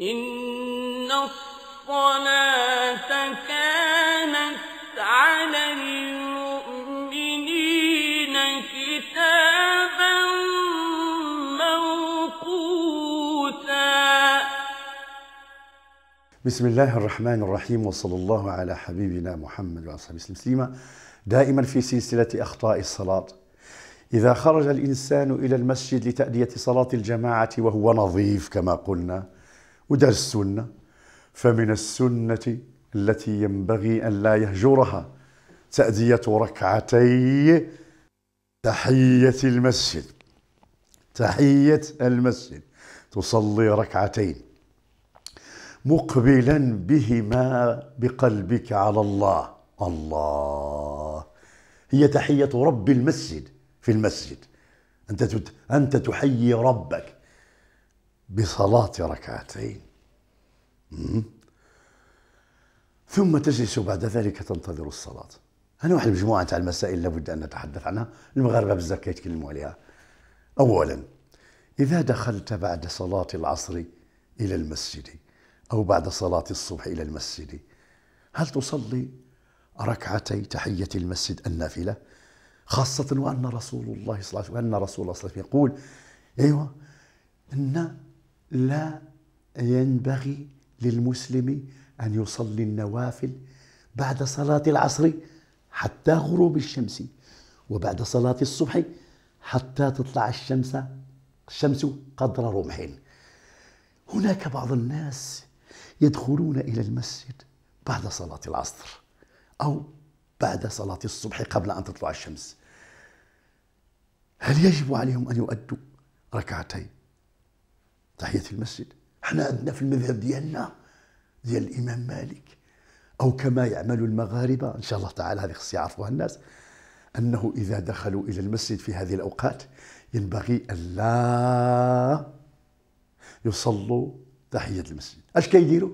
إن الصلاة كانت على المؤمنين كتابا موقوتا بسم الله الرحمن الرحيم وصلى الله على حبيبنا محمد وعلى وصحبه وسلم دائما في سلسله اخطاء الصلاه إذا خرج الإنسان إلى المسجد لتأدية صلاة الجماعة وهو نظيف كما قلنا ودرس السنة فمن السنة التي ينبغي أن لا يهجرها تأدية ركعتي تحية المسجد تحية المسجد تصلي ركعتين مقبلا بهما بقلبك على الله الله هي تحية رب المسجد في المسجد أنت أنت تحيي ربك بصلاة ركعتين ثم تجلس بعد ذلك تنتظر الصلاة أنا واحد مجموعة تاع المسائل لابد أن نتحدث عنها المغاربة بزاف كيتكلموا عليها أولا إذا دخلت بعد صلاة العصر إلى المسجد أو بعد صلاة الصبح إلى المسجد هل تصلي ركعتي تحية المسجد النافلة خاصة وأن رسول الله صلى الله عليه وسلم وأن رسول الله صلى الله عليه وسلم يقول أيوة أن لا ينبغي للمسلم أن يصلي النوافل بعد صلاة العصر حتى غروب الشمس وبعد صلاة الصبح حتى تطلع الشمس الشمس قدر رمح هناك بعض الناس يدخلون إلى المسجد بعد صلاة العصر أو بعد صلاة الصبح قبل أن تطلع الشمس هل يجب عليهم أن يؤدوا ركعتين تحية المسجد احنا عندنا في المذهب ديالنا ديال الإمام مالك أو كما يعمل المغاربة إن شاء الله تعالى هذه خص يعرفوها الناس أنه إذا دخلوا إلى المسجد في هذه الأوقات ينبغي أن لا يصلوا تحية المسجد أش كيديروا؟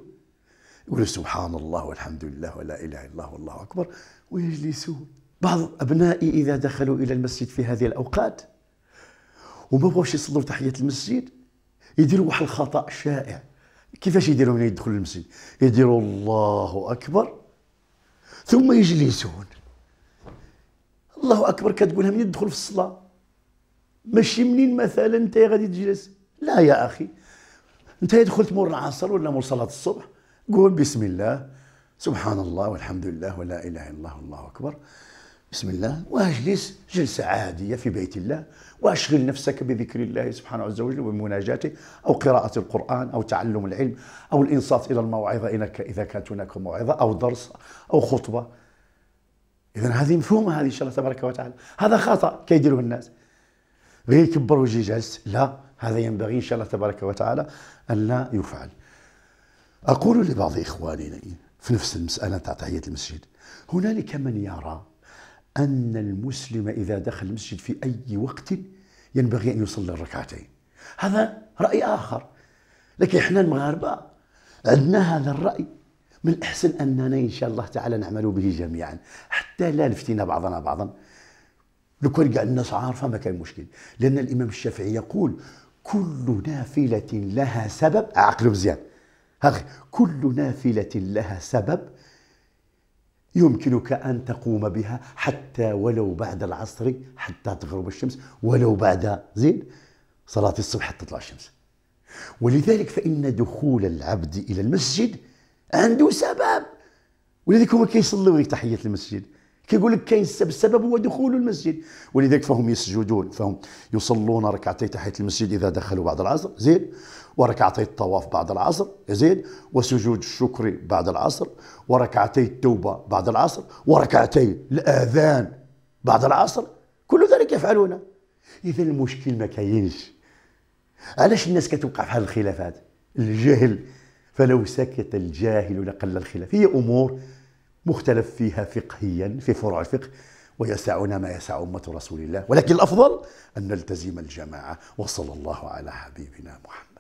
يقولوا سبحان الله والحمد لله ولا إله إلا الله والله أكبر ويجلسون بعض أبنائي إذا دخلوا إلى المسجد في هذه الأوقات وما بغاوش يصلوا تحية المسجد يديروا واحد الخطا شائع كيفاش يديروا من يدخل المسجد يديروا الله اكبر ثم يجلسون الله اكبر كتقولها من يدخل في الصلاه ماشي منين مثلا انت غادي تجلس لا يا اخي انت دخلت مور العصر ولا مور صلاه الصبح قول بسم الله سبحان الله والحمد لله ولا اله الا الله والله اكبر بسم الله واجلس جلسة عادية في بيت الله واشغل نفسك بذكر الله سبحانه عز وجل ومناجاته أو قراءة القرآن أو تعلم العلم أو الإنصات إلى الموعظة إذا كانت هناك موعظة أو درس أو خطبة إذا هذه مفهومة هذه إن شاء الله تبارك وتعالى هذا خطأ كيديروه الناس غير يكبر ويجي جالس لا هذا ينبغي إن شاء الله تبارك وتعالى أن لا يفعل أقول لبعض إخواننا في نفس المسألة تاع تحية المسجد هنالك من يرى أن المسلم إذا دخل المسجد في أي وقت ينبغي أن يصلي الركعتين هذا رأي آخر لكن إحنا المغاربة عندنا هذا الرأي من الأحسن أننا إن شاء الله تعالى نعمل به جميعا حتى لا نفتينا بعضنا بعضا لو كان كاع الناس عارفة ما كان مشكل لأن الإمام الشافعي يقول كل نافلة لها سبب عقل مزيان كل نافلة لها سبب يمكنك أن تقوم بها حتى ولو بعد العصر حتى تغرب الشمس ولو بعد زين صلاة الصبح حتى تطلع الشمس ولذلك فإن دخول العبد إلى المسجد عنده سبب ولذلك هما كيصلي لك تحية المسجد كيقول لك كاين السبب السبب هو دخول المسجد ولذلك فهم يسجدون فهم يصلون ركعتي تحيه المسجد اذا دخلوا بعد العصر زين وركعتي الطواف بعد العصر زين وسجود الشكر بعد العصر وركعتي التوبه بعد العصر وركعتي الاذان بعد العصر كل ذلك يفعلونه اذا المشكل ما كاينش علاش الناس كتوقع في هذه الخلافات الجهل فلو سكت الجاهل لقل الخلاف هي امور مختلف فيها فقهيا في فروع الفقه ويسعنا ما يسع أمة رسول الله ولكن الأفضل أن نلتزم الجماعة وصلى الله على حبيبنا محمد